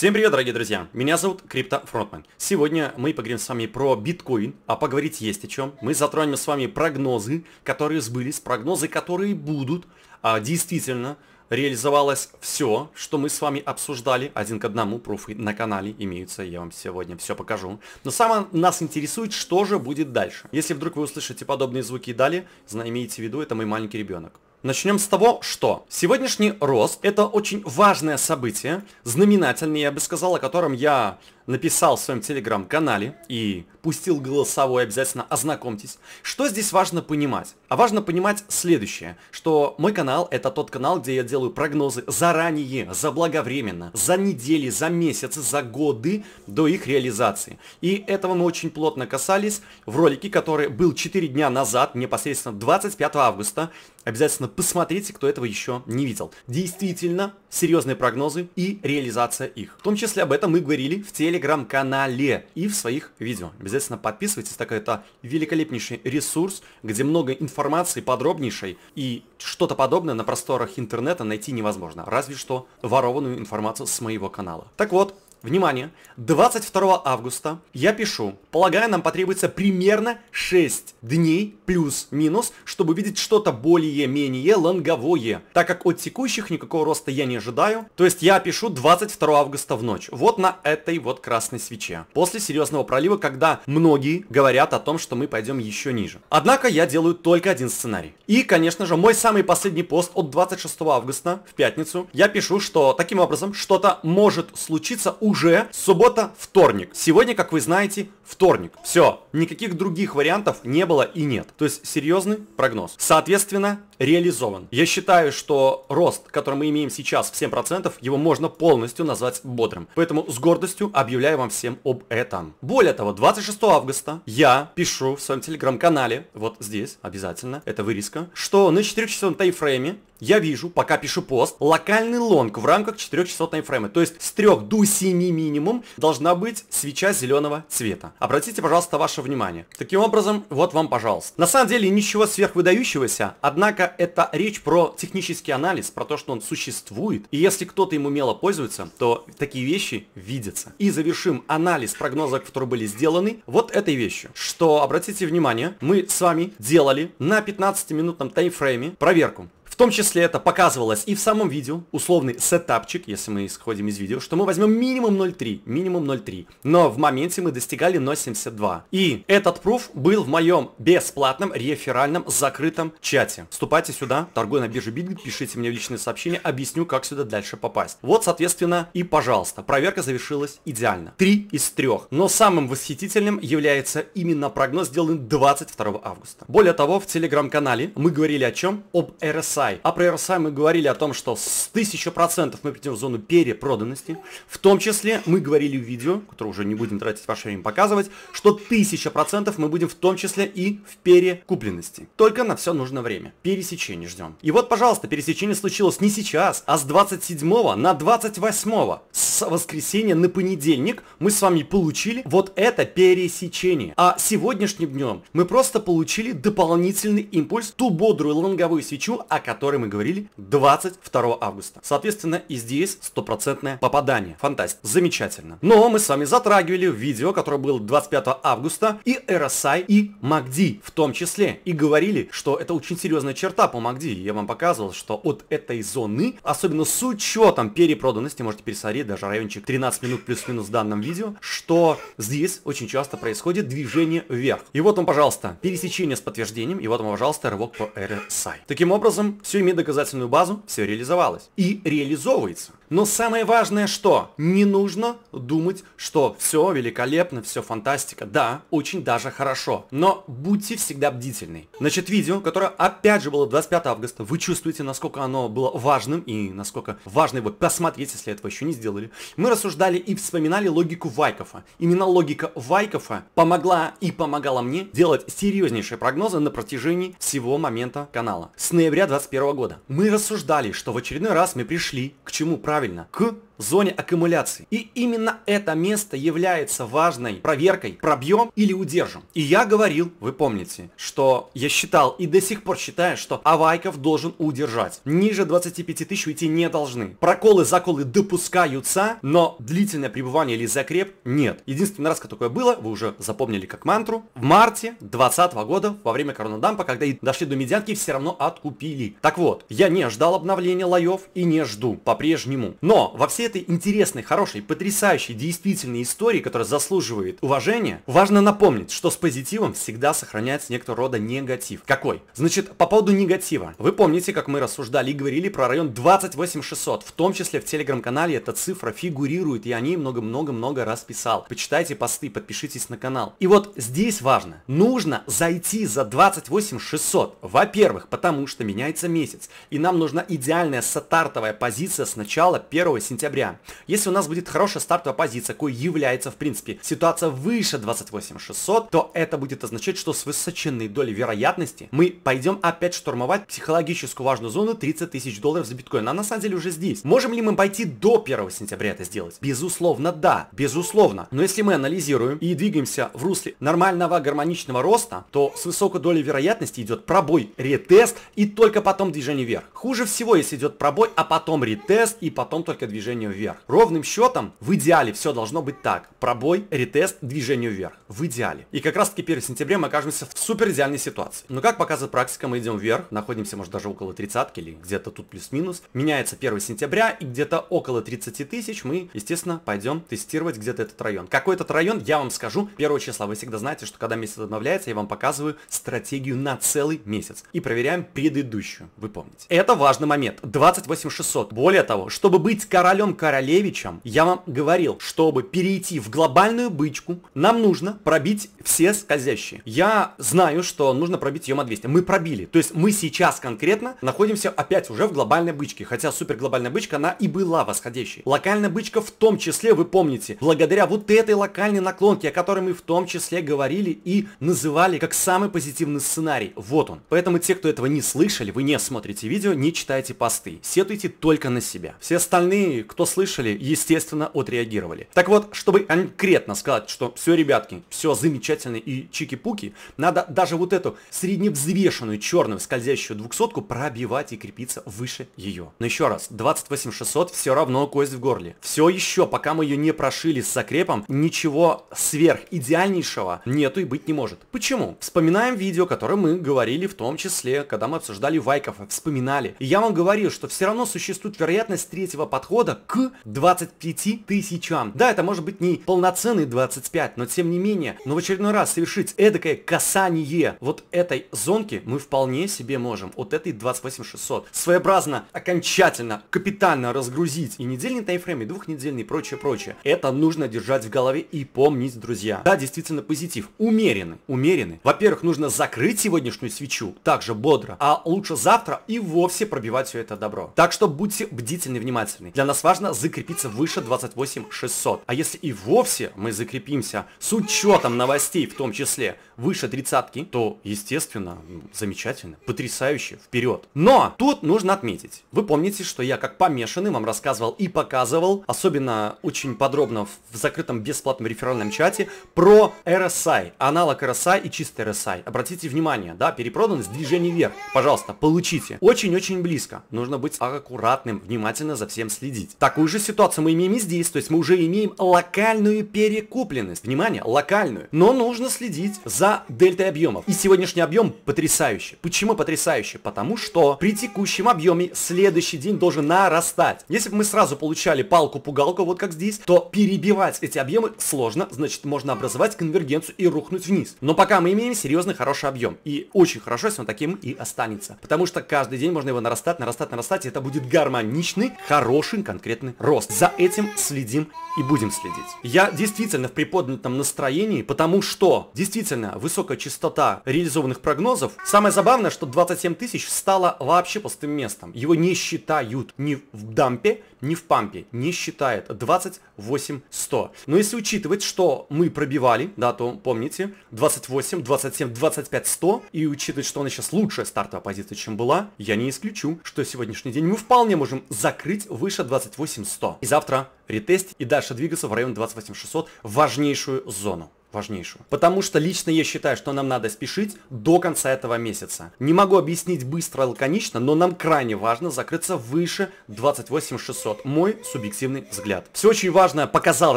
Всем привет, дорогие друзья! Меня зовут Крипто Фронтмен. Сегодня мы поговорим с вами про биткоин, а поговорить есть о чем. Мы затронем с вами прогнозы, которые сбылись, прогнозы, которые будут. А, действительно, реализовалось все, что мы с вами обсуждали один к одному. Профы на канале имеются, я вам сегодня все покажу. Но самое нас интересует, что же будет дальше. Если вдруг вы услышите подобные звуки и далее, имейте в виду, это мой маленький ребенок. Начнем с того, что сегодняшний рост – это очень важное событие, знаменательное, я бы сказал, о котором я написал в своем телеграм-канале и пустил голосовой, обязательно ознакомьтесь. Что здесь важно понимать? А важно понимать следующее, что мой канал это тот канал, где я делаю прогнозы заранее, заблаговременно, за недели, за месяцы, за годы до их реализации. И этого мы очень плотно касались в ролике, который был 4 дня назад, непосредственно 25 августа. Обязательно посмотрите, кто этого еще не видел. Действительно, серьезные прогнозы и реализация их. В том числе об этом мы говорили в теле телеграм-канале и в своих видео. Обязательно подписывайтесь, так как это великолепнейший ресурс, где много информации подробнейшей и что-то подобное на просторах интернета найти невозможно, разве что ворованную информацию с моего канала. Так вот, внимание, 22 августа я пишу, полагаю, нам потребуется примерно 6 дней плюс-минус, чтобы увидеть что-то более-менее лонговое, так как от текущих никакого роста я не ожидаю, то есть я пишу 22 августа в ночь, вот на этой вот красной свече, после серьезного пролива, когда многие говорят о том, что мы пойдем еще ниже. Однако я делаю только один сценарий. И, конечно же, мой самый последний пост от 26 августа в пятницу, я пишу, что таким образом что-то может случиться у уже суббота, вторник. Сегодня, как вы знаете, вторник. Все, никаких других вариантов не было и нет. То есть серьезный прогноз. Соответственно, реализован. Я считаю, что рост, который мы имеем сейчас в 7%, его можно полностью назвать бодрым. Поэтому с гордостью объявляю вам всем об этом. Более того, 26 августа я пишу в своем телеграм-канале, вот здесь обязательно, это вырезка, что на 4-часовом таймфрейме я вижу, пока пишу пост, локальный лонг в рамках 4 часов таймфрейма. То есть с 3 до 7 минимум должна быть свеча зеленого цвета. Обратите, пожалуйста, ваше внимание. Таким образом, вот вам, пожалуйста. На самом деле ничего сверхвыдающегося, однако это речь про технический анализ, про то, что он существует. И если кто-то им умело пользуется, то такие вещи видятся. И завершим анализ прогнозов, которые были сделаны, вот этой вещью. Что, обратите внимание, мы с вами делали на 15-минутном таймфрейме проверку том числе это показывалось и в самом видео, условный сетапчик, если мы исходим из видео, что мы возьмем минимум 0.3, минимум 0.3. Но в моменте мы достигали 0.72. И этот пруф был в моем бесплатном реферальном закрытом чате. Вступайте сюда, торгуй на бирже Bitget, пишите мне личное сообщение, объясню, как сюда дальше попасть. Вот, соответственно, и пожалуйста, проверка завершилась идеально. три из трех. Но самым восхитительным является именно прогноз, сделанный 22 августа. Более того, в телеграм-канале мы говорили о чем? Об RSI RSI. А про RSI мы говорили о том, что с процентов мы придем в зону перепроданности. В том числе мы говорили в видео, которое уже не будем тратить ваше время показывать, что тысяча процентов мы будем в том числе и в перекупленности. Только на все нужно время. Пересечение ждем. И вот, пожалуйста, пересечение случилось не сейчас, а с 27 на 28. С воскресенья на понедельник мы с вами получили вот это пересечение. А сегодняшним днем мы просто получили дополнительный импульс, ту бодрую лонговую свечу, о которой которой мы говорили 22 августа. Соответственно, и здесь стопроцентное попадание. Фантастика. Замечательно. Но мы с вами затрагивали видео, которое было 25 августа, и RSI, и MACD в том числе. И говорили, что это очень серьезная черта по MACD. Я вам показывал, что от этой зоны, особенно с учетом перепроданности, можете пересмотреть даже райончик 13 минут плюс-минус в данном видео, что здесь очень часто происходит движение вверх. И вот вам, пожалуйста, пересечение с подтверждением, и вот вам, пожалуйста, рывок по RSI. Таким образом, все имеет доказательную базу, все реализовалось. И реализовывается. Но самое важное, что не нужно думать, что все великолепно, все фантастика. Да, очень даже хорошо. Но будьте всегда бдительны. Значит, видео, которое опять же было 25 августа, вы чувствуете, насколько оно было важным и насколько важно его посмотреть, если этого еще не сделали. Мы рассуждали и вспоминали логику Вайкова. Именно логика Вайкова помогла и помогала мне делать серьезнейшие прогнозы на протяжении всего момента канала. С ноября 2021 года. Мы рассуждали, что в очередной раз мы пришли к чему правильно 사람이냐 그 зоне аккумуляции. И именно это место является важной проверкой, пробьем или удержим. И я говорил, вы помните, что я считал и до сих пор считаю, что Авайков должен удержать. Ниже 25 тысяч уйти не должны. Проколы, заколы допускаются, но длительное пребывание или закреп нет. Единственный раз, когда такое было, вы уже запомнили как мантру, в марте 2020 года, во время коронадампа, когда и дошли до медианки, все равно откупили. Так вот, я не ждал обновления лоев и не жду по-прежнему. Но во всей этой интересной, хорошей, потрясающей, действительной истории, которая заслуживает уважения, важно напомнить, что с позитивом всегда сохраняется некоторого рода негатив. Какой? Значит, по поводу негатива. Вы помните, как мы рассуждали и говорили про район 28600, в том числе в телеграм-канале эта цифра фигурирует, я о ней много-много-много раз писал. Почитайте посты, подпишитесь на канал. И вот здесь важно, нужно зайти за 28600. Во-первых, потому что меняется месяц, и нам нужна идеальная сатартовая позиция с начала 1 сентября ноября. Если у нас будет хорошая стартовая позиция, кой является в принципе ситуация выше 28600, то это будет означать, что с высоченной долей вероятности мы пойдем опять штурмовать психологическую важную зону 30 тысяч долларов за биткоин. Она на самом деле уже здесь. Можем ли мы пойти до 1 сентября это сделать? Безусловно, да. Безусловно. Но если мы анализируем и двигаемся в русле нормального гармоничного роста, то с высокой долей вероятности идет пробой, ретест и только потом движение вверх. Хуже всего, если идет пробой, а потом ретест и потом только движение движению вверх. Ровным счетом в идеале все должно быть так. Пробой, ретест, движению вверх. В идеале. И как раз таки 1 сентября мы окажемся в супер идеальной ситуации. Но как показывает практика, мы идем вверх, находимся может даже около тридцатки или где-то тут плюс-минус. Меняется 1 сентября и где-то около 30 тысяч мы, естественно, пойдем тестировать где-то этот район. Какой этот район, я вам скажу 1 числа. Вы всегда знаете, что когда месяц обновляется, я вам показываю стратегию на целый месяц. И проверяем предыдущую, вы помните. Это важный момент. 28 600 Более того, чтобы быть королем Иваном Королевичем я вам говорил, чтобы перейти в глобальную бычку, нам нужно пробить все скользящие. Я знаю, что нужно пробить ее 200. Мы пробили. То есть мы сейчас конкретно находимся опять уже в глобальной бычке. Хотя супер глобальная бычка, она и была восходящей. Локальная бычка в том числе, вы помните, благодаря вот этой локальной наклонке, о которой мы в том числе говорили и называли как самый позитивный сценарий. Вот он. Поэтому те, кто этого не слышали, вы не смотрите видео, не читайте посты. Сетуйте только на себя. Все остальные, кто кто слышали, естественно, отреагировали. Так вот, чтобы конкретно сказать, что все, ребятки, все замечательно и чики-пуки, надо даже вот эту средневзвешенную черную скользящую двухсотку пробивать и крепиться выше ее. Но еще раз, 28600 все равно кость в горле. Все еще, пока мы ее не прошили с закрепом, ничего сверх идеальнейшего нету и быть не может. Почему? Вспоминаем видео, которое мы говорили в том числе, когда мы обсуждали Вайков, вспоминали. И я вам говорил, что все равно существует вероятность третьего подхода к 25 тысячам. Да, это может быть не полноценный 25, но тем не менее, но в очередной раз совершить эдакое касание вот этой зонки мы вполне себе можем. Вот этой 28600. Своеобразно, окончательно, капитально разгрузить и недельный таймфрейм, и двухнедельный, и прочее, прочее. Это нужно держать в голове и помнить, друзья. Да, действительно позитив. Умеренный, умеренный. Во-первых, нужно закрыть сегодняшнюю свечу, также бодро, а лучше завтра и вовсе пробивать все это добро. Так что будьте бдительны, внимательны. Для нас важно важно закрепиться выше 28 600. А если и вовсе мы закрепимся с учетом новостей, в том числе выше тридцатки, то, естественно, ну, замечательно, потрясающе, вперед. Но тут нужно отметить, вы помните, что я как помешанный вам рассказывал и показывал, особенно очень подробно в закрытом бесплатном реферальном чате, про RSI, аналог RSI и чистый RSI. Обратите внимание, да, перепроданность, движение вверх. Пожалуйста, получите. Очень-очень близко. Нужно быть аккуратным, внимательно за всем следить. Так Такую же ситуацию мы имеем и здесь, то есть мы уже имеем локальную перекупленность. Внимание, локальную. Но нужно следить за дельтой объемов. И сегодняшний объем потрясающий. Почему потрясающий? Потому что при текущем объеме следующий день должен нарастать. Если бы мы сразу получали палку-пугалку, вот как здесь, то перебивать эти объемы сложно, значит можно образовать конвергенцию и рухнуть вниз. Но пока мы имеем серьезный хороший объем. И очень хорошо, если он таким и останется. Потому что каждый день можно его нарастать, нарастать, нарастать, и это будет гармоничный, хороший конкретный конкретный рост. За этим следим и будем следить. Я действительно в приподнятом настроении, потому что действительно высокая частота реализованных прогнозов. Самое забавное, что 27 тысяч стало вообще пустым местом. Его не считают ни в дампе, ни в пампе. Не считает 28 100. Но если учитывать, что мы пробивали, да, то помните, 28, 27, 25, 100, и учитывать, что она сейчас лучшая стартовая позиция, чем была, я не исключу, что сегодняшний день мы вполне можем закрыть выше 28 28100. И завтра ретест и дальше двигаться в район 28600 в важнейшую зону важнейшую. Потому что лично я считаю, что нам надо спешить до конца этого месяца. Не могу объяснить быстро и лаконично, но нам крайне важно закрыться выше 28600. Мой субъективный взгляд. Все очень важное показал,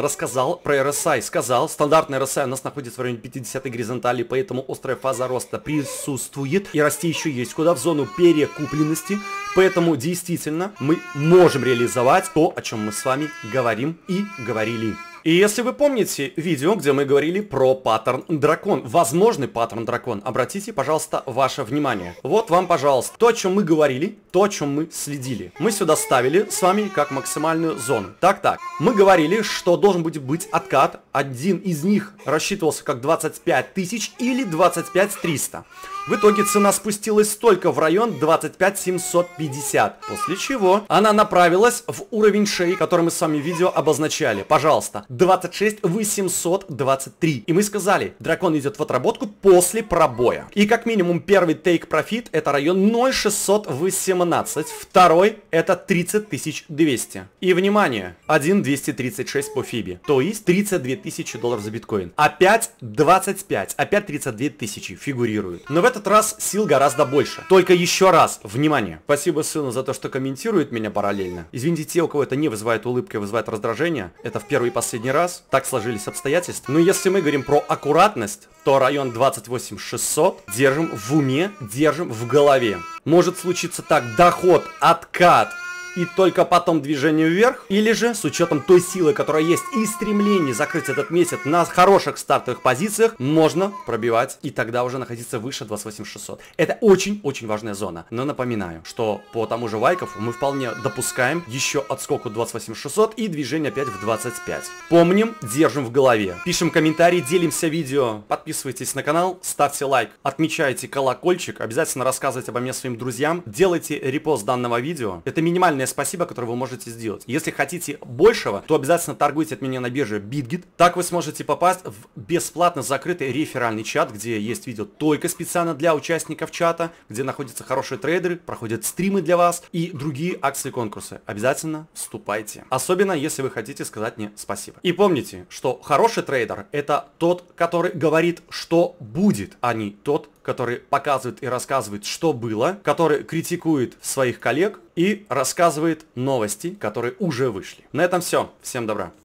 рассказал, про RSI сказал. Стандартный RSI у нас находится в районе 50 горизонтали, поэтому острая фаза роста присутствует. И расти еще есть куда в зону перекупленности. Поэтому действительно мы можем реализовать то, о чем мы с вами говорим и говорили. И если вы помните видео, где мы говорили про паттерн дракон, возможный паттерн дракон, обратите, пожалуйста, ваше внимание. Вот вам, пожалуйста, то, о чем мы говорили, то, о чем мы следили. Мы сюда ставили с вами как максимальную зону. Так-так. Мы говорили, что должен будет быть откат. Один из них рассчитывался как 25 тысяч или 25 300. В итоге цена спустилась только в район 25 750. После чего она направилась в уровень шеи, который мы с вами в видео обозначали. Пожалуйста, 26 823. И мы сказали, дракон идет в отработку после пробоя. И как минимум первый take profit это район 0 618 Второй это 30 200. И внимание, 1 236 по Фиби. То есть 32 тысячи долларов за биткоин. Опять 25, опять 32 тысячи фигурируют. Но в этот раз сил гораздо больше. Только еще раз, внимание. Спасибо сыну за то, что комментирует меня параллельно. Извините, те, у кого это не вызывает улыбки, а вызывает раздражение. Это в первый и последний последний раз. Так сложились обстоятельства. Но если мы говорим про аккуратность, то район 28600 держим в уме, держим в голове. Может случиться так, доход, откат, и только потом движение вверх, или же с учетом той силы, которая есть и стремление закрыть этот месяц на хороших стартовых позициях, можно пробивать и тогда уже находиться выше 28600. Это очень-очень важная зона. Но напоминаю, что по тому же Вайков мы вполне допускаем еще отскоку 28600 и движение опять в 25. Помним, держим в голове. Пишем комментарии, делимся видео, подписывайтесь на канал, ставьте лайк, отмечайте колокольчик, обязательно рассказывайте обо мне своим друзьям, делайте репост данного видео. Это минимальная огромное спасибо, которое вы можете сделать. Если хотите большего, то обязательно торгуйте от меня на бирже BitGit. Так вы сможете попасть в бесплатно закрытый реферальный чат, где есть видео только специально для участников чата, где находятся хорошие трейдеры, проходят стримы для вас и другие акции конкурсы. Обязательно вступайте. Особенно, если вы хотите сказать мне спасибо. И помните, что хороший трейдер – это тот, который говорит, что будет, а не тот, который показывает и рассказывает, что было, который критикует своих коллег и рассказывает новости, которые уже вышли. На этом все. Всем добра.